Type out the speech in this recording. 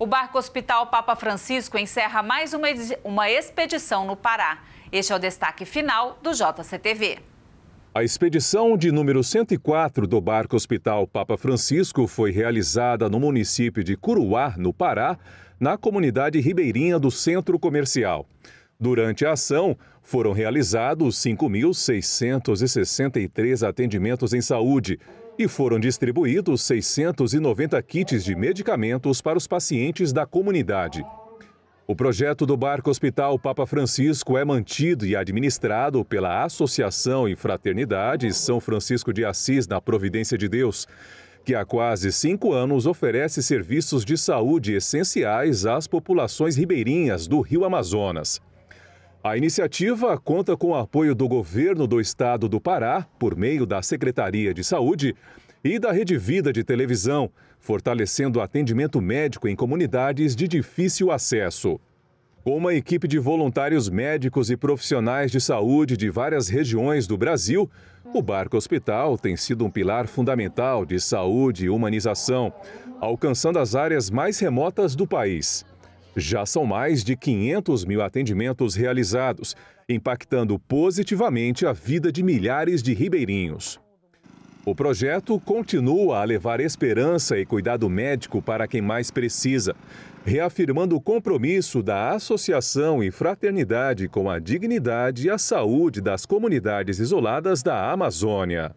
O barco Hospital Papa Francisco encerra mais uma, uma expedição no Pará. Este é o destaque final do JCTV. A expedição de número 104 do barco Hospital Papa Francisco foi realizada no município de Curuá, no Pará, na comunidade ribeirinha do Centro Comercial. Durante a ação, foram realizados 5.663 atendimentos em saúde e foram distribuídos 690 kits de medicamentos para os pacientes da comunidade. O projeto do Barco Hospital Papa Francisco é mantido e administrado pela Associação e Fraternidade São Francisco de Assis na Providência de Deus, que há quase cinco anos oferece serviços de saúde essenciais às populações ribeirinhas do Rio Amazonas. A iniciativa conta com o apoio do governo do estado do Pará, por meio da Secretaria de Saúde, e da Rede Vida de Televisão, fortalecendo o atendimento médico em comunidades de difícil acesso. Com uma equipe de voluntários médicos e profissionais de saúde de várias regiões do Brasil, o Barco Hospital tem sido um pilar fundamental de saúde e humanização, alcançando as áreas mais remotas do país. Já são mais de 500 mil atendimentos realizados, impactando positivamente a vida de milhares de ribeirinhos. O projeto continua a levar esperança e cuidado médico para quem mais precisa, reafirmando o compromisso da associação e fraternidade com a dignidade e a saúde das comunidades isoladas da Amazônia.